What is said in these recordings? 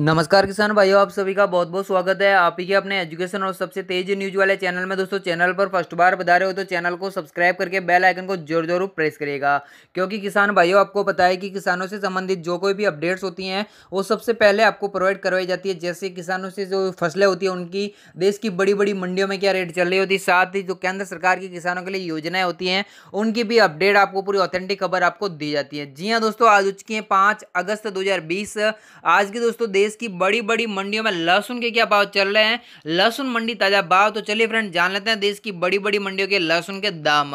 नमस्कार किसान भाइयों आप सभी का बहुत बहुत स्वागत है आप ही के अपने एजुकेशन और सबसे तेज न्यूज वाले चैनल में दोस्तों चैनल पर फर्स्ट बार बता रहे हो तो चैनल को सब्सक्राइब करके बेल आइकन को जोर जरूर प्रेस करिएगा क्योंकि किसान भाइयों आपको पता है कि किसानों से संबंधित जो कोई भी अपडेट्स होती हैं वो सबसे पहले आपको प्रोवाइड करवाई जाती है जैसे किसानों से जो फसलें होती हैं उनकी देश की बड़ी बड़ी मंडियों में क्या रेट चल रही होती है साथ ही जो केंद्र सरकार की किसानों के लिए योजनाएं होती हैं उनकी भी अपडेट आपको पूरी ऑथेंटिक खबर आपको दी जाती है जी हाँ दोस्तों आज उचकी है पाँच अगस्त दो आज की दोस्तों देश देश की बड़ी बड़ी मंडियों में लहसुन के क्या भाव चल रहे हैं लहसुन मंडी ताजा भाव तो चलिए फ्रेंड जान लेते हैं देश की बड़ी बड़ी मंडियों के लहसुन के दाम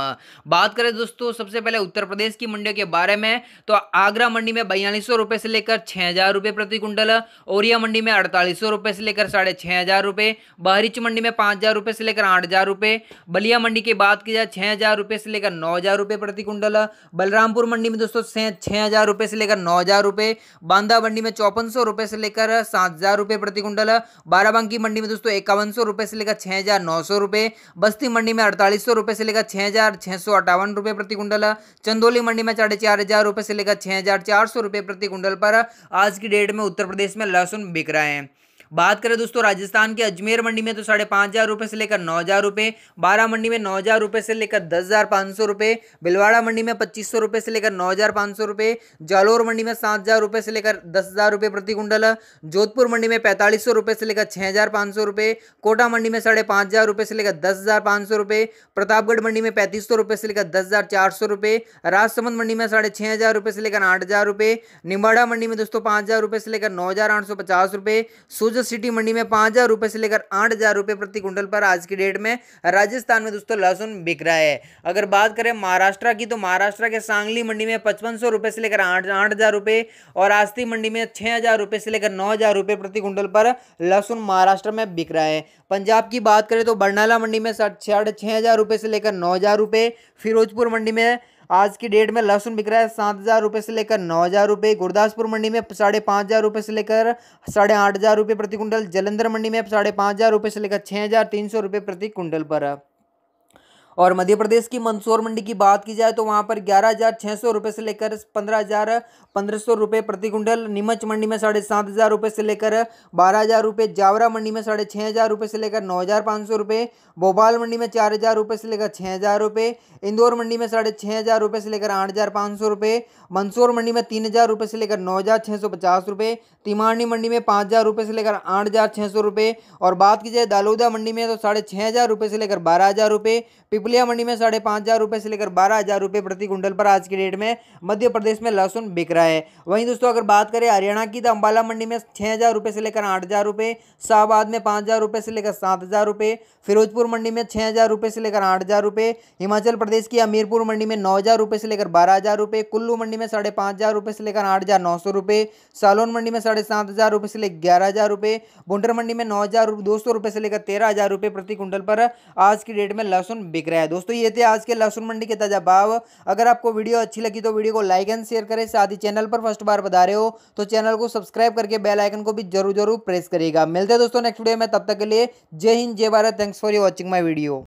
बात करें दोस्तों सबसे पहले उत्तर प्रदेश की मंडियों के बारे में तो आगरा मंडी में बयालीस रुपए से लेकर छह हजार प्रति क्विंटल ओरिया मंडी में अड़तालीस रुपए से लेकर साढ़े छह हजार रुपए बहरीच मंडी में पांच हजार से लेकर आठ हजार बलिया मंडी की बात की जाए छह हजार से लेकर नौ हजार प्रति कुंटल बलरामपुर मंडी में दोस्तों छह से लेकर नौ हजार रुपए बांदा मंडी में चौपन सौ रुपए से लेकर लेकर सात हज़ार रुपये प्रति कुंटल बाराबंकी मंडी में दोस्तों इक्यावन सौ रुपये से लेकर छः हज़ार नौ सौ रुपये बस्ती मंडी में अड़तालीस सौ रुपये से लेकर छः हज़ार छः सौ अट्ठावन रुपये प्रति कुंटल चंदोली मंडी में साढ़े चार हज़ार रुपये से लेकर छः हज़ार चार सौ रुपये प्रति कुंटल पर आज की डेट में उत्तर प्रदेश में लहसुन बिक रहा है बात करें दोस्तों राजस्थान के अजमेर मंडी में तो साढ़े पाँच हज़ार रुपये से लेकर नौ हज़ार रुपये बारह मंडी में नौ हज़ार रुपये से लेकर दस हज़ार पाँच सौ रुपये बिलवाड़ा मंडी में पच्चीस सौ रुपये से लेकर नौ हज़ार पाँच सौ रुपये जालोर मंडी में सात हज़ार रुपये से लेकर दस हज़ार रुपये प्रति कुंटल जोधपुर मंडी में पैंतालीस सौ रुपये से लेकर छः हज़ार पाँच सौ रुपये कोटा मंडी में साढ़े पाँच हज़ार रुपये से लेकर दस हज़ार पाँच सौ रुपये प्रतापगढ़ मंडी में पैंतीस सौ रुपये से लेकर दस हज़ार चार सौ रुपये राजसमंद मंडी में साढ़े छः हज़ार रुपये से लेकर आठ हज़ार रुपये निम्बाड़ा मंडी में दोस्तों पाँच हज़ार रुपये से लेकर नौ हज़ार आठ सौ पचास रुपये सूज दोस्तों सिटी मंडी में पाँच हज़ार रुपये से लेकर आठ हज़ार रुपये प्रति कुंटल पर आज की डेट में राजस्थान में दोस्तों लहसुन बिक रहा है अगर बात करें महाराष्ट्र की तो महाराष्ट्र के सांगली मंडी में पचपन सौ रुपये से लेकर आठ आठ हज़ार रुपये और आस्ती मंडी में छः हज़ार रुपये से लेकर नौ हज़ार रुपये प्रति कुंटल पर लहसुन महाराष्ट्र में बिक रहा है पंजाब की बात करें तो बरनाला मंडी में साढ़े छः हज़ार रुपये से लेकर नौ हज़ार रुपये फिरोजपुर मंडी में आज की डेट में लहसुन बिक रहा है सात हज़ार रुपये से लेकर नौ हज़ार रुपये गुरदासपुर मंडी में साढ़े पाँच हज़ार रुपये से लेकर साढ़े आठ हज़ार रुपये प्रति कुंटल जलंधर मंडी में साढ़े पाँच हज़ार रुपये से लेकर छः हज़ार तीन सौ रुपये प्रति कुंटल पर और मध्य प्रदेश की मंदसौर मंडी की बात की जाए तो वहाँ पर ग्यारह हज़ार छः सौ रुपये से लेकर पंद्रह हज़ार पंद्रह सौ रुपये प्रति कुंटल नीमच मंडी में साढ़े सात हज़ार रुपये से लेकर बारह हज़ार रुपये जावरा मंडी में साढ़े छः हज़ार रुपये से लेकर नौ हज़ार पाँच सौ रुपये भोपाल मंडी में चार हज़ार रुपये से लेकर छः हज़ार रुपये इंदौर मंडी में साढ़े छः हज़ार रुपये से लेकर आठ हज़ार पाँच सौ रुपये मंदसौर मंडी में तीन हज़ार रुपये से लेकर नौ हज़ार छः सौ पचास रुपये तिमानी मंडी में पाँच हज़ार रुपये से लेकर आठ हज़ार छः सौ रुपये और बात की जाए दालोदा मंडी में तो साढ़े छः हज़ार रुपये से लेकर बारह हज़ार रुपये पिपलिया मंडी में साढ़े पाँच हज़ार रुपये से लेकर बारह हज़ार रुपये प्रति कुंटल पर आज की डेट में मध्य प्रदेश में लहसुन बिक रहा है वहीं दोस्तों अगर बात करें हरियाणा की तो अम्बाला मंडी में छः हज़ार रुपये से लेकर आठ हज़ार रुपये शाहबाद में पाँच हज़ार रुपये से लेकर सात हज़ार रुपये फिरोजपुर मंडी में छः हज़ार रुपये से लेकर आठ हज़ार रुपये हिमाचल प्रदेश की अमीरपुर मंडी में नौ हज़ार रुपये से लेकर बारह हज़ार रुपये कुल्लू मंडी में साढ़े पाँच हज़ार रुपये से लेकर आठ हज़ार नौ सौ रुपये सालोन मंडी में साढ़े सात हज़ार रुपये से लेकर ग्यारह हज़ार रुपये बुंडर मंडी में नौ हज़ार दो सौ रुपये से लेकर तेरह हज़ार रुपये प्रति कुंटल पर आज की डेट में लहसुन बिक रहा है दोस्तों ये थे आज के लहसुन मंडी के ताज़ा भाव अगर आपको वीडियो अच्छी लगी तो वीडियो को लाइक एंड शेयर करें साथ ही चैनल पर फर्स्ट बार बता रहे हो तो चैनल को सब्सक्राइब करके बेल आइकन को भी जरूर जरूर प्रेस करेगा मिलते हैं दोस्तों नेक्स्ट वीडियो में तब तक के लिए जय हिंद जय Bharat thanks for you watching my video